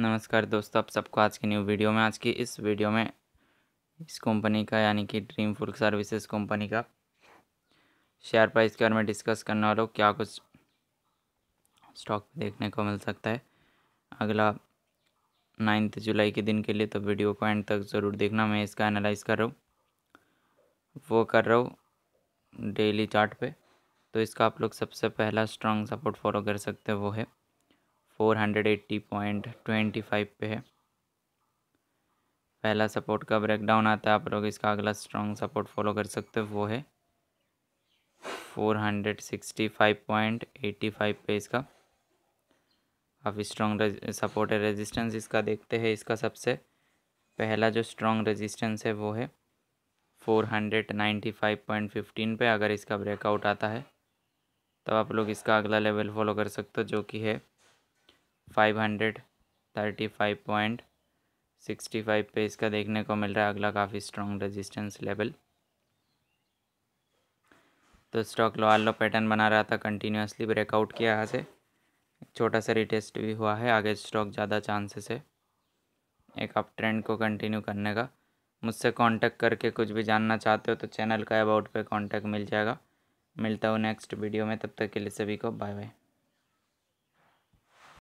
नमस्कार दोस्तों आप सबको आज की न्यू वीडियो में आज की इस वीडियो में इस कंपनी का यानी कि ड्रीम फुल सर्विसेज कंपनी का शेयर प्राइस के बारे में डिस्कस करने वाला हूँ क्या कुछ स्टॉक देखने को मिल सकता है अगला नाइन्थ जुलाई के दिन के लिए तो वीडियो को एंड तक ज़रूर देखना मैं इसका एनालाइज कर रहा हूँ वो कर रहा हूँ डेली चार्ट पे तो इसका आप लोग सबसे पहला स्ट्रांग सपोर्ट फॉलो कर सकते हैं वो है four hundred eighty point twenty five पे है पहला सपोर्ट का ब्रेकडाउन आता है आप लोग इसका अगला स्ट्रॉन्ग सपोर्ट फॉलो कर सकते हो वो है four hundred sixty five point eighty five पे इसका आप स्ट्रॉन्ग सपोर्ट है रेजिस्टेंस इसका देखते हैं इसका सबसे पहला जो स्ट्रॉन्ग रेजिस्टेंस है वो है four hundred ninety five point fifteen पे अगर इसका ब्रेकआउट आता है तब तो आप लोग इसका अगला लेवल फॉलो कर सकते हो जो कि है five hundred thirty five point sixty five पे इसका देखने को मिल रहा है अगला काफ़ी स्ट्रॉन्ग रेजिस्टेंस लेवल तो स्टॉक लो आलो पैटर्न बना रहा था कंटिन्यूसली ब्रेकआउट किया यहाँ से छोटा सा रिटेस्ट भी हुआ है आगे स्टॉक ज़्यादा चांसेस है एक अप ट्रेंड को कंटिन्यू करने का मुझसे कांटेक्ट करके कुछ भी जानना चाहते हो तो चैनल का अबाउट पे कांटेक्ट मिल जाएगा मिलता हूँ नेक्स्ट वीडियो में तब तक के लिए सभी को बाय बाय